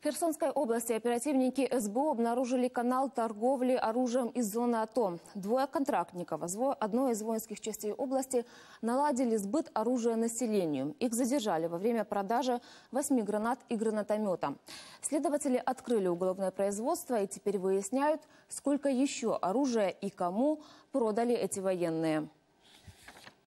В Херсонской области оперативники СБУ обнаружили канал торговли оружием из зоны АТО. Двое контрактников одной из воинских частей области наладили сбыт оружия населению. Их задержали во время продажи восьми гранат и гранатомета. Следователи открыли уголовное производство и теперь выясняют, сколько еще оружия и кому продали эти военные.